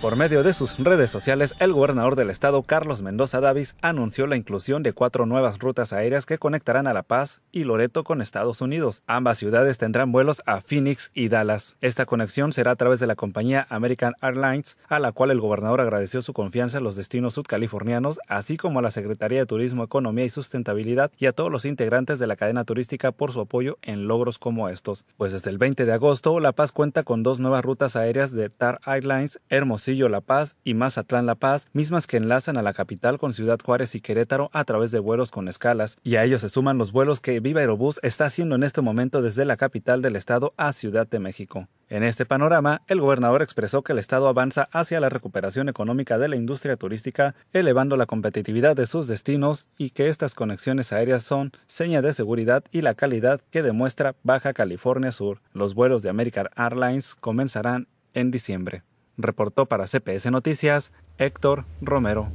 Por medio de sus redes sociales, el gobernador del estado, Carlos Mendoza Davis, anunció la inclusión de cuatro nuevas rutas aéreas que conectarán a La Paz y Loreto con Estados Unidos. Ambas ciudades tendrán vuelos a Phoenix y Dallas. Esta conexión será a través de la compañía American Airlines, a la cual el gobernador agradeció su confianza a los destinos sudcalifornianos, así como a la Secretaría de Turismo, Economía y Sustentabilidad y a todos los integrantes de la cadena turística por su apoyo en logros como estos. Pues desde el 20 de agosto, La Paz cuenta con dos nuevas rutas aéreas de TAR Airlines, Hermosillo la Paz y Mazatlán-La Paz, mismas que enlazan a la capital con Ciudad Juárez y Querétaro a través de vuelos con escalas, y a ellos se suman los vuelos que Viva Aerobús está haciendo en este momento desde la capital del estado a Ciudad de México. En este panorama, el gobernador expresó que el Estado avanza hacia la recuperación económica de la industria turística, elevando la competitividad de sus destinos y que estas conexiones aéreas son seña de seguridad y la calidad que demuestra Baja California Sur. Los vuelos de American Airlines comenzarán en diciembre reportó para CPS Noticias Héctor Romero.